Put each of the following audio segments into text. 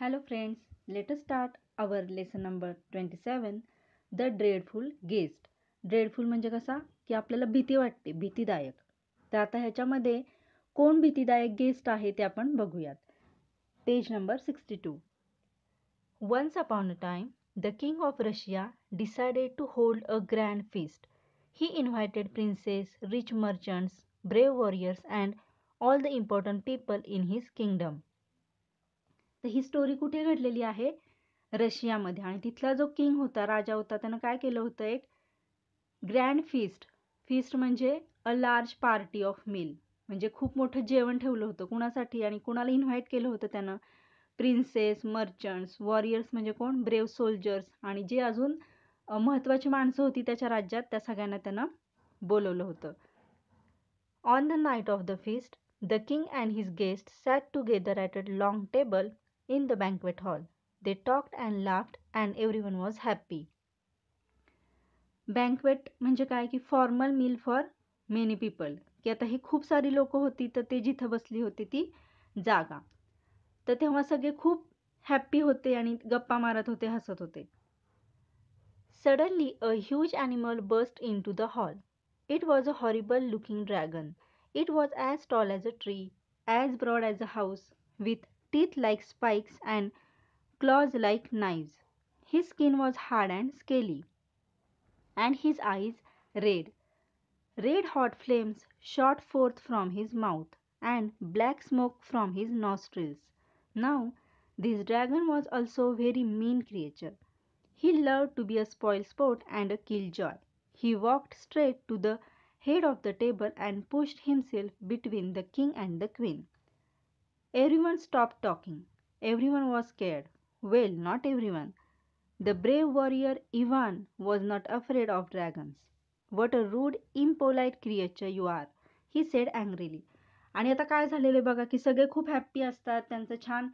Hello friends let start our lesson number twenty 27, the dreadful guest dreadful म्हणजे कसा की आपल्याला भीती वाटते भीतीदायक तर आता ह्याच्यामध्ये कोण भीतीदायक गेस्ट आहे ते आपण बघूयात page number sixty two once upon a time the king of Russia decided to hold a grand feast he invited princes rich merchants brave warriors and all the important people in his kingdom तर ही story कुठे घडलेली आहे रशियामध्ये आणि तिथला जो king होता राजा होता त्यानं काय केलं होतं एक ग्रँड फीस्ट फीस्ट म्हणजे a large party of meal म्हणजे खूप मोठं जेवण ठेवलं होतं कुणासाठी आणि कुणाला इन्व्हाइट केलं होतं त्यानं प्रिन्सेस मर्चंट्स वॉरियर्स म्हणजे कोण ब्रेव सोल्जर्स आणि जे अजून महत्वाची माणसं होती त्याच्या राज्यात त्या सगळ्यांना त्यानं बोलवलं होतं on the night of the feast the king and his guest sat together at a long table in the banquet hall. They talked and laughed and everyone was happy. Banquet म्हणजे काय की formal meal for many people की आता ही खूप सारी लोक होती तर ते जिथं बसली होती ती जागा तर तेव्हा सगळे खूप हॅप्पी होते आणि गप्पा मारत होते हसत होते suddenly a huge animal burst into the hall it was a horrible looking dragon it was as tall as a tree as broad as a house with teeth like spikes and claws like knives. His skin was hard and scaly, and his eyes red. Red hot flames shot forth from his mouth, and black smoke from his nostrils. Now, this dragon was also a very mean creature. He loved to be a spoil sport and a killjoy. He walked straight to the head of the table and pushed himself between the king and the queen. Everyone stopped talking. Everyone was scared. Well, not everyone. The brave warrior Ivan was not afraid of dragons. What a rude, impolite creature you are, he said angrily. आणि आता काय झालेलं baka ki सगळे khup happy astat tyancha छान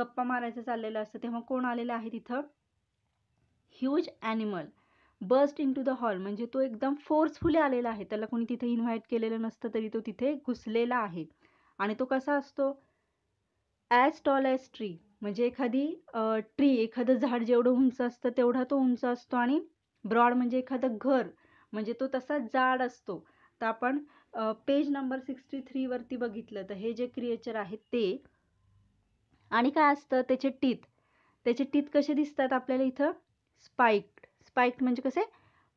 gappa मारायचं चाललेलं असतं तेव्हा kon aalele ahe tithe huge animal burst into the hall म्हणजे तो एकदम फोर्सफुली आलेला आहे त्याला कोणी तिथे इन्व्हाइट केलेलं नसतं तरी तो तिथे घुसलेला आहे आणि तो कसा असतो ॲज टॉल ॲज ट्री म्हणजे एखादी ट्री एखादं झाड जेवढं उंच असतं तेवढा तो उंच असतो आणि ब्रॉड म्हणजे एखादं घर म्हणजे तो तसा जाड असतो तर आपण पेज नंबर सिक्स्टी थ्रीवरती बघितलं तर हे जे क्रिएचर आहे ते आणि काय असतं त्याचे टीत त्याचे टीत कसे दिसतात आपल्याला इथं स्पाइक्ड स्पाइक्ड म्हणजे कसे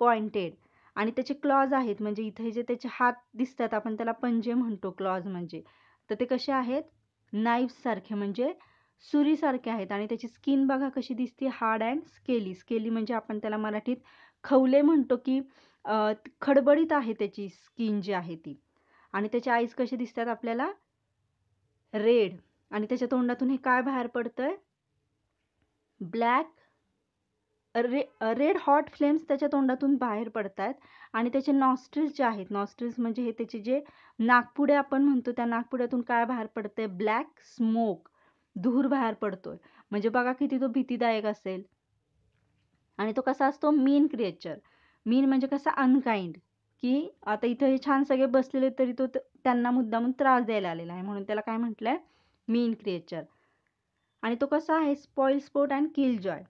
पॉइंटेड आणि त्याचे क्लॉज आहेत म्हणजे इथे जे त्याचे हात दिसतात आपण त्याला पंजे म्हणतो क्लॉज म्हणजे तर ते कसे आहेत नाईफसारखे म्हणजे सुरीसारखे आहेत आणि त्याची स्किन बघा कशी दिसते हार्ड अँड स्केली स्केली म्हणजे आपण त्याला मराठीत खवले म्हणतो की खडबडीत आहे त्याची स्किन जी आहे ती आणि त्याचे आईज कसे दिसतात आपल्याला रेड आणि त्याच्या तोंडातून हे काय बाहेर पडतं ब्लॅक रे रेड हॉट फ्लेम्स त्याच्या तोंडातून बाहेर पडत आहेत आणि त्याचे नॉस्ट्रिल्स जे आहेत नॉस्ट्रिल्स म्हणजे हे त्याचे जे नागपुडे आपण म्हणतो त्या नागपुड्यातून काय बाहेर पडते ब्लॅक स्मोक धूर बाहेर पडतोय म्हणजे बघा किती तो भीतीदायक असेल आणि तो कसा असतो मीन क्रिएचर मीन म्हणजे कसा अनकाइंड की आता इथं हे छान सगळे बसलेले तरी तो त्यांना मुद्दाम त्रास द्यायला आलेला आहे म्हणून त्याला काय म्हटलं आहे मीन क्रिएचर आणि तो कसा आहे spoil sport and kill joy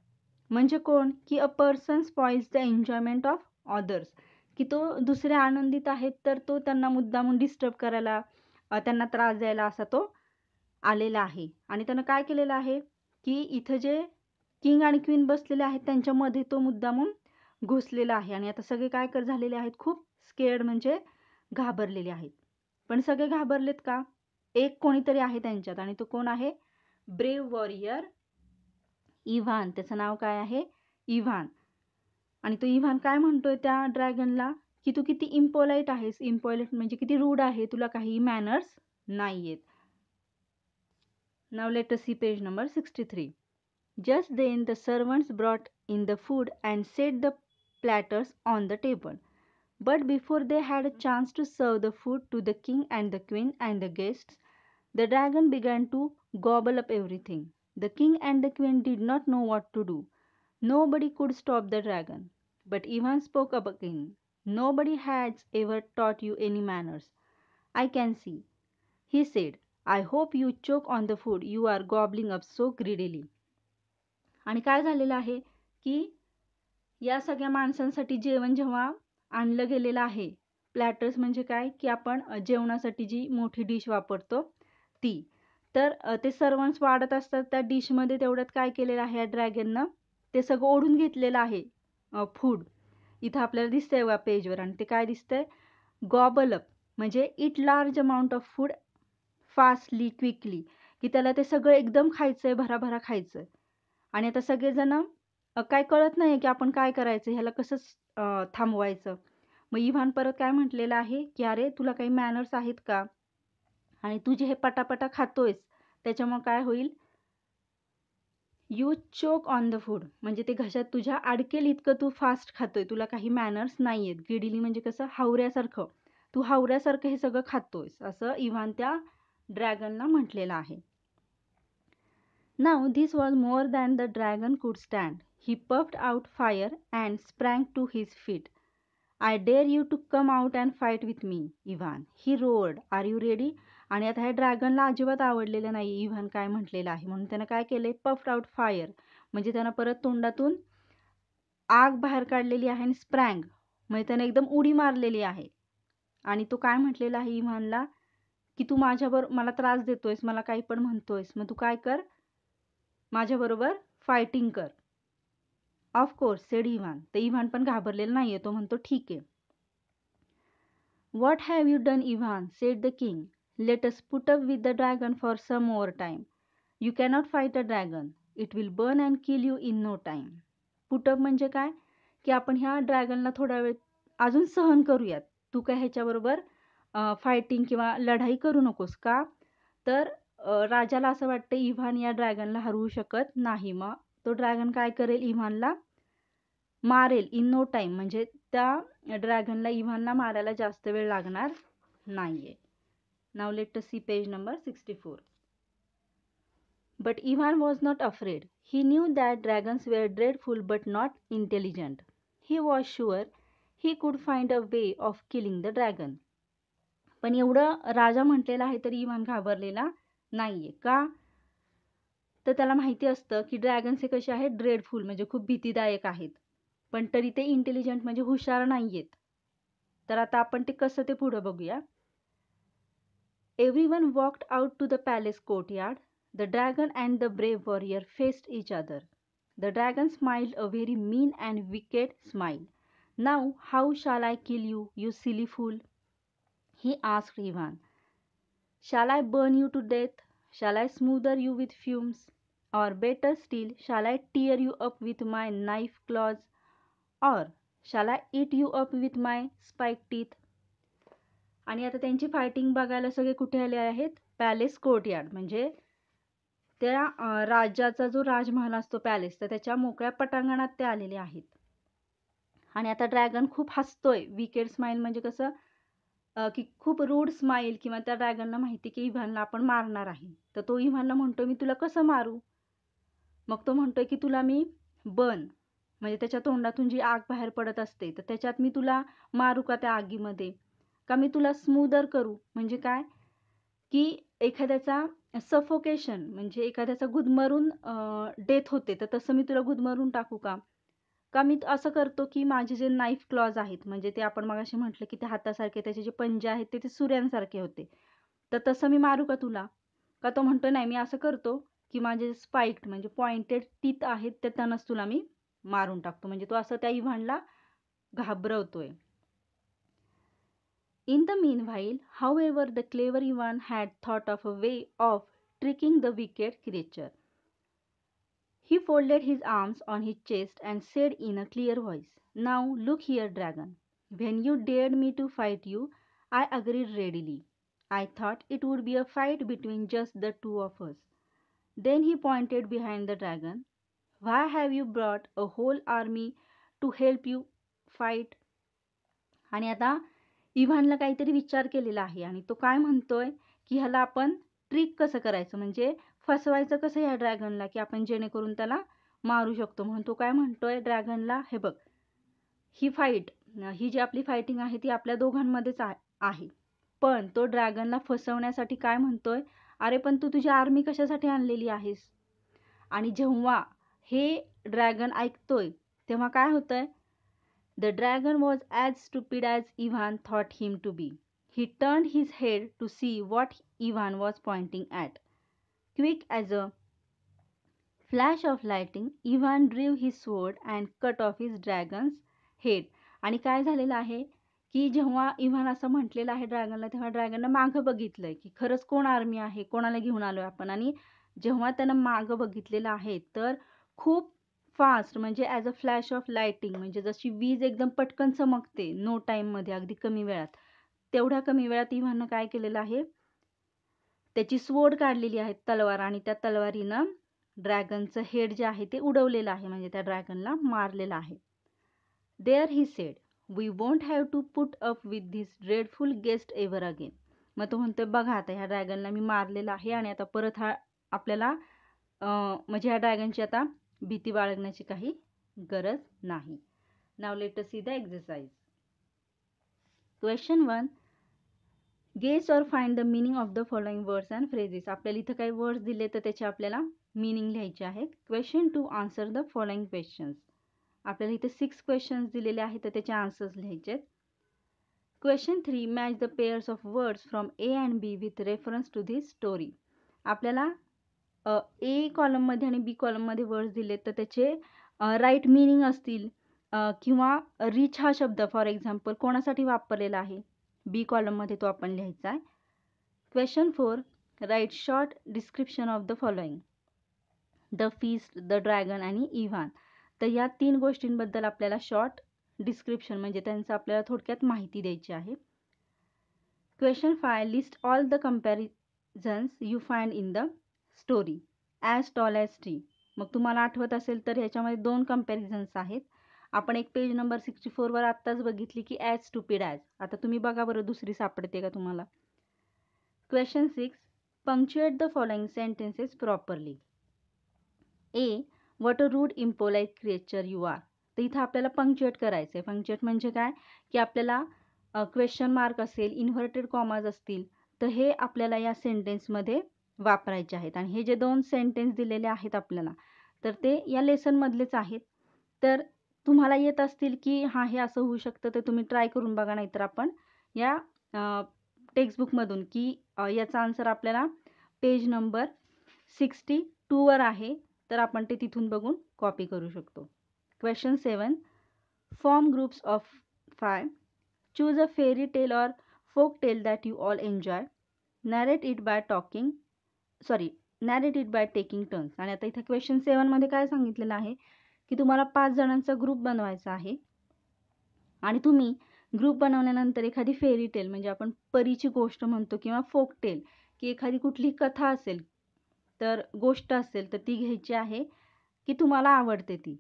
म्हणजे कोण की a person spoils the enjoyment of others की तो दुसरे आनंदित आहेत तर तो त्यांना मुद्दामून डिस्टर्ब करायला त्यांना त्रास द्यायला असा तो आलेला आहे आणि त्यानं काय केलेलं आहे की इथं जे किंग आणि क्वीन बसलेले आहेत त्यांच्यामध्ये तो मुद्दामून घुसलेला आहे आणि आता सगळे काय कर झालेले आहेत खूप स्केअर्ड म्हणजे घाबरलेले आहेत पण सगळे घाबरलेत का एक कोणीतरी आहे त्यांच्यात आणि तो कोण आहे ब्रेव वॉरियर इव्हान त्याचं नाव काय आहे इव्हान आणि तो इव्हान काय म्हणतोय त्या ड्रॅगनला की तू किती इम्पोलाईट आहेस इम्पोलाईट म्हणजे किती रूड आहे तुला काही मॅनर्स नाही आहेत नाव letter C page number sixty three just then the servants brought in the food and set the platters on the table but before they had a chance to serve the food to the king and the queen and the guest the dragon began to gobble up everything The king and the queen did not know what to do. Nobody could stop the dragon. But Ivan spoke up again. Nobody has ever taught you any manners. I can see. He said, I hope you choke on the food. You are gobbling up so greedily. आणि काय झालेलं आहे की या सगळ्या माणसांसाठी जेवण जेव्हा आणलं गेलेलं आहे प्लॅटर्स म्हणजे काय की आपण जेवणासाठी जी मोठी डिश वापरतो ती तर ते सर्वंट्स वाढत असतात त्या डिशमध्ये तेवढ्यात काय केलेलं आहे या ड्रॅगननं ते सगळं ओढून घेतलेलं आहे फूड इथं आपल्याला दिसतंय बघा पेजवर आणि ते काय दिसतंय अप म्हणजे eat large amount of food fastly quickly की त्याला ते सगळं एकदम खायचं आहे भराभरा खायचं आहे आणि आता सगळेजण काय कळत नाही की आपण काय करायचं ह्याला कसं थांबवायचं मग इव्हान परत काय म्हटलेलं आहे की अरे तुला काही मॅनर्स आहेत का आणि तू जे हे पटापटा खातोयस त्याच्यामुळं काय होईल you choke on the food म्हणजे ते घशात तुझ्या अडकेल इतकं तू फास्ट खातोय तुला काही मॅनर्स नाही आहेत गिडिली म्हणजे कसं हावऱ्यासारखं तू हावऱ्यासारखं हे सगळं खातोयस असं इव्हान त्या ड्रॅगनला म्हटलेलं आहे now this was more than the dragon could stand he puffed out fire and sprang to his feet I dare you to come out and fight with me Ivan he roared are you ready आणि आता हे ड्रॅगनला अजिबात आवडलेलं नाही even काय म्हटलेलं आहे म्हणून त्यानं काय केलंय आहे आउट फायर म्हणजे त्यानं परत तोंडातून आग बाहेर काढलेली आहे आणि स्प्रँग म्हणजे त्यानं एकदम उडी मारलेली आहे आणि तो काय म्हटलेला आहे इव्हानला की तू माझ्याबरोबर मला त्रास देतोयस मला काही पण म्हणतोयस मग तू काय कर माझ्याबरोबर फायटिंग कर ऑफकोर्स सेड इव्हान तर इव्हान पण घाबरलेला नाही आहे तो म्हणतो ठीक आहे what have you done Ivan said the king let us with up with for some for some you cannot you cannot dragon it will burn will burn you kill you in no put up म्हणजे काय की आपण ह्या ड्रॅगनला थोडा वेळ अजून सहन करूयात तू काय ह्याच्याबरोबर फायटिंग किंवा लढाई करू नकोस का तर राजाला असं वाटतं इव्हान या ड्रॅगनला हरवू शकत नाही मग तो ड्रॅगन काय करेल इव्हानला मारेल इन नो टाईम म्हणजे त्या ड्रॅगनला इव्हानला मारायला जास्त वेळ लागणार नाही आहे Now let us see page number 64. But Ivan was not afraid. He knew that dragons were dreadful but not intelligent. He was sure he could find a way of killing the dragon. पण एवढं राजा म्हटलेला आहे तरी Evan घाबरलेला नाहीये का तर त्याला माहिती असतं की ड्रॅगन्स हे कसे आहेत ड्रेडफुल म्हणजे खूप भीतीदायक आहेत पण तरी ते इंटेलिजंट म्हणजे हुशार नाही आहेत तर आता आपण ते कसं ते पुढं बघूया Everyone walked out to the palace courtyard. The dragon and the brave warrior faced each other. The dragon smiled a very mean and wicked smile. Now, how shall I kill you, you silly fool? He asked Ivan. Shall I burn you to death? Shall I smother you with fumes? Or better still, shall I tear you up with my knife claws? Or shall I eat you up with my spiked teeth? आणि आता त्यांची fighting बघायला सगळे कुठे आले आहेत palace courtyard म्हणजे त्या राज्याचा जो राजमहाल असतो पॅलेस तर त्याच्या मोकळ्या पटांगणात ते आलेले आहेत आणि आता ड्रॅगन खूप हसतोय विकेड स्माईल म्हणजे कसं की खूप रूड स्माईल किंवा त्या ड्रॅगनला माहिती की इव्हानला आपण मारणार आहे तर तो इव्हानला म्हणतो मी तुला कसं मारू मग तो म्हणतोय की तुला मी बन म्हणजे त्याच्या तोंडातून जी आग बाहेर पडत असते तर त्याच्यात मी तुला मारू का त्या आगीमध्ये का मी तुला स्मूदर करू म्हणजे काय की एखाद्याचा सफोकेशन म्हणजे एखाद्याचा गुदमरून डेथ होते तर तसं मी तुला गुदमरून टाकू का का मी असं करतो की माझे जे नाईफ क्लॉज आहेत म्हणजे ते आपण मग असे म्हटलं की ते हातासारखे त्याचे जे पंजे आहेत ते ते सूर्यांसारखे होते तर तसं मी मारू का तुला का तो म्हणतो नाही मी असं करतो की माझे स्पाइक्ड म्हणजे पॉइंटेड तीत आहेत ते त्यांनाच तुला मी मारून टाकतो म्हणजे तो असं त्या इव्हानला घाबरवतोय In the meanwhile, however, the clever one had thought of a way of tricking the wicked creature. He folded his arms on his chest and said in a clear voice, Now look here, dragon. When you dared me to fight you, I agreed readily. I thought it would be a fight between just the two of us. Then he pointed behind the dragon. Why have you brought a whole army to help you fight? आणि आता इव्हानला काहीतरी विचार केलेला आहे आणि तो काय म्हणतोय की ह्याला आपण ट्रिक कसं करायचं म्हणजे फसवायचं कसं या ड्रॅगनला की आपण जेणेकरून त्याला मारू शकतो म्हणून तो काय म्हणतोय ड्रॅगनला हे बघ ही फाईट ही जी आपली फायटिंग आहे ती आपल्या दोघांमध्येच आहे पण तो ड्रॅगनला फसवण्यासाठी काय म्हणतोय अरे पण तू तुझी आर्मी कशासाठी आणलेली आहेस आणि जेव्हा हे ड्रॅगन ऐकतोय तेव्हा काय होतंय the dragon was as stupid as Ivan thought him to be he turned his head to see what Ivan was pointing at quick as a flash of lightning Ivan drew his sword and cut off his dragon's head आणि काय झालेलं आहे की जेव्हा Evan असं म्हटलेलं आहे ड्रॅगनला तेव्हा ड्रॅगननं मागं बघितलं आहे की खरंच कोण आर्मी आहे कोणाला घेऊन आलो आहे आपण आणि जेव्हा त्यानं मागं बघितलेलं आहे तर खूप फास्ट म्हणजे as a flash of lightning म्हणजे जशी वीज एकदम पटकन चमकते नो टाईममध्ये अगदी कमी वेळात तेवढ्या कमी वेळात इव्हानं काय केलेलं आहे त्याची स्वड काढलेली आहे तलवार आणि त्या तलवारीनं ड्रॅगनचं हेड जे आहे ते उडवलेलं आहे म्हणजे त्या ड्रॅगनला मारलेलं आहे there he said we won't have to put up with this dreadful guest ever again मग तो म्हणतो बघा आता ह्या ड्रॅगनला मी मारलेला आहे आणि आता परत हा आपल्याला म्हणजे ह्या ड्रॅगनची आता भीती बाळगण्याची काही गरज नाही now let see the exercise question one guess or find the meaning of the following words and phrases आपल्याला इथं काही वर्ड्स दिले तर त्याचे आपल्याला मिनिंग लिहायचे आहेत question two answer the following questions आपल्याला इथे सिक्स क्वेश्चन्स दिलेले आहेत तर त्याचे आन्सर्स लिहायचे आहेत question three match the pairs of words from A and B with reference to this story आपल्याला ए कॉलममध्ये आणि बी कॉलममध्ये वर्ड्स दिले तर त्याचे राईट मिनिंग असतील किंवा रिच हा शब्द फॉर एक्झाम्पल कोणासाठी वापरलेला आहे बी कॉलममध्ये तो आपण लिहायचा आहे question four write short description of the following the feast the dragon आणि इव्हान तर या तीन गोष्टींबद्दल आपल्याला शॉर्ट डिस्क्रिप्शन म्हणजे त्यांचं आपल्याला थोडक्यात माहिती द्यायची आहे question five list all the comparisons you find in the story as tall as tree मग तुम्हाला आठवत असेल तर ह्याच्यामध्ये दोन कम्पॅरिझन्स आहेत आपण एक पेज नंबर सिक्स्टी फोरवर आत्ताच बघितली की ॲज स्टुपिड ॲज आता तुम्ही बघा बरं दुसरी सापडते का तुम्हाला question six punctuate the following sentences properly A what a rude impolite creature you are तर इथं आपल्याला पंक्च्युएट करायचं आहे पंक्च्युएट म्हणजे काय की आपल्याला क्वेश्चन मार्क असेल इन्व्हर्टेड कॉमाज असतील तर हे आपल्याला या सेंटेन्समध्ये वापरायचे आहेत आणि हे जे दोन सेंटेन्स दिलेले आहेत आपल्याला तर ते या लेसनमधलेच आहेत तर तुम्हाला येत असतील की हां हे असं होऊ शकतं तर तुम्ही ट्राय करून बघा नाहीतर आपण या टेक्स्टबुकमधून की याचा आन्सर आपल्याला पेज नंबर सिक्स्टी टूवर आहे तर आपण ते तिथून बघून कॉपी करू शकतो question seven form groups of five choose a fairy tale or folk tale that you all enjoy narrate it by talking sorry narrate by taking turns आणि आता इथे क्वेश्चन सेवनमध्ये काय सांगितलेलं आहे की तुम्हाला पाच जणांचा ग्रुप बनवायचा आहे आणि तुम्ही ग्रुप बनवल्यानंतर एखादी फेरी टेल म्हणजे आपण परीची गोष्ट म्हणतो किंवा फोक टेल की एखादी कुठली कथा असेल तर गोष्ट असेल तर ती घ्यायची आहे की तुम्हाला आवडते ती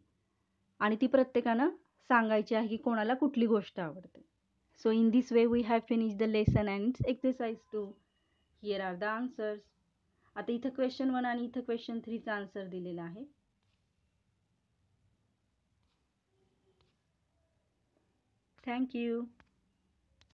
आणि ती प्रत्येकानं सांगायची आहे की कोणाला कुठली गोष्ट आवडते so in this way we have finish the lesson and exercise two here are the answers आता इथं क्वेश्चन वन आणि इथं क्वेश्चन थ्रीचा आन्सर दिलेला आहे थँक्यू